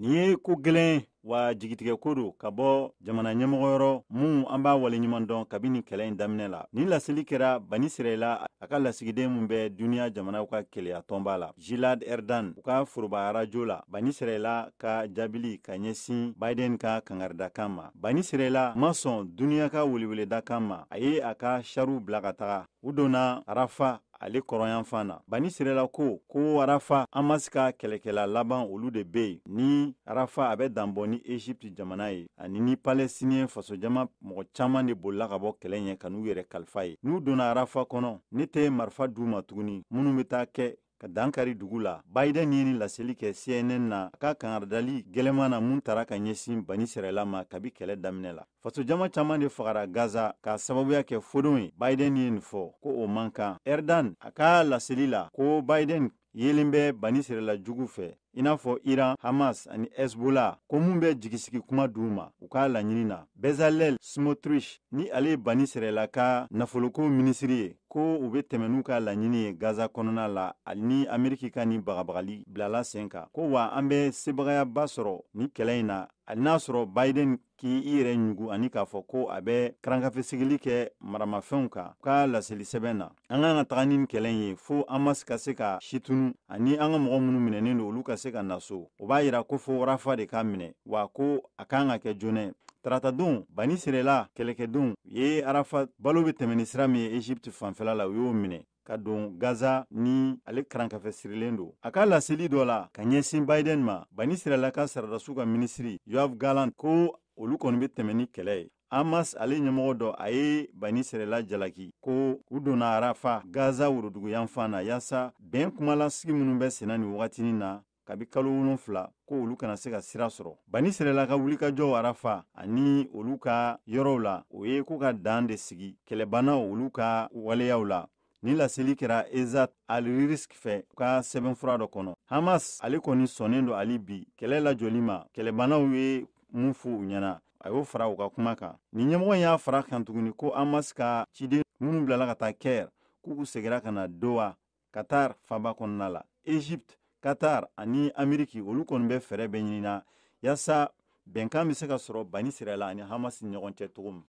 nin ye ko gwɛlɛn wa jigitigɛko do ka bɔ jamana ɲɛmɔgɔyɔrɔ mun an b'a waleɲuman dɔn kabini kɛlɛ ɲi daminɛ la nin laseli kɛra bani sirɛla a ka lasigiden min bɛ duniɲa jamanaw ka keleya tɔnba la jilad erdan u ka foroba arajo la bani sirɛla ka jaabili ka ɲɛsin baiden ka kangaridakan ma bani sirɛla ma sɔn duniɲa ka weleweleda kan ma a ye a ka shariw bila ka taga u donna arafa ale kɔrɔyanfan na bani sirela ko ko arafa hamas ka kɛlɛkɛla laban olu de be yen ni arafa a bɛ danbɔ ni egypte jamana ye ani ni palɛstiniyɛn fasojama mɔgɔ caaman de bolila ka bɔ kɛlɛ ɲɛ ka n'u yɛrɛ kalifa ye n'u donna arafa kɔnɔ ne tɛ marifa d'u ma tuguni minw be taa kɛ ka dankari dugu la biden ye ni laseli kɛ cnn na a ka kangaridali gwɛlɛman na mun tara ka ɲɛsin bani sirɛla ma kabi kɛlɛ daminɛ la jama caaman de fagara gaza k'a sababuya kɛ fodenw ye baiden ye nin fɔ ko o man kan ɛridan a ka laseli la ko baiden yeelen bɛ bani sirɛla jugu fɛ i n'a fɔ iran hamas ani hezbola ko min bɛ jigisigi kuma d'u ma u k'a laɲini na bezalɛl smotrich ni ale ye bani sirɛla ka nafoloko minisiri ye ko u be tɛmɛ n'u ka laɲini ye gaza kɔnɔna la ani ameriki ka nin bagabagali bilala sen kan ko wa an be sebagayaba sɔrɔ ni kɛlɛ ɲi na hali n'a sɔrɔ biden k'i yɛrɛ ɲugu ani k'a fɔ ko a bɛ karankafesegili kɛ maramafɛnw kan ka laseli sɛbɛn na an k'an ka taga ni kɛlɛ ye fɔɔ hamas ka se ka situnu ani an ka mɔgɔ minnu minɛnen do olu ka se ka na so o b'a yira ko fo warafa de ka minɛ wa ko a kan ka kɛ joonɛ taratadon bani sirela kɛlɛkɛdenw ye arafa balo be tɛmɛni sira min ye egypte fanfɛla la u y'o minɛ ka don gaza ni ale karankafɛ sirilen do a ka laseli dɔ la ka ɲɛsin baiden ma bani sirɛla ka saradasiw ka minisiri yoav galan ko olu kɔni be tɛmɛ ni kɛlɛ ye amas ale ɲɛmɔgɔ dɔ a ye bani sɛrɛla jalaki ko u donna arafa gaza worodugu yanfan na yaasa bɛn kumalasigi minw bɛ senna ni wagatinin na kabi kalo wolonfila ko olu kana se ka sira sɔrɔ bani sirɛla ka wulikajɔw arafa ani olu ka yɔrɔw la o ye ko ka dan de sigi kɛlɛbannaw olu ka waleyaw la ni laseli kɛra ezat alirisk fɛ ka fura dɔ kɔnɔ hamas ale kɔni sɔnnen do hali bi kɛlɛ lajɔli ma kɛlɛbanaw ye mun fɔ u ɲɛna a y'o fara u ka kuma kan nin ɲɛmɔgɔ y'a fara kan tuguni ko hamas ka ciden minnu bilala ka taa kɛr k'u segira ka na dowa katar faba kɔnɔna la egypte katar ani amiriki olu kɔni bɛ fɛɛrɛ bɛ ɲinina yaasa bɛnkan be se ka sɔrɔ bani sirɛla ani hamas ni ɲɔgɔn cɛ cogo min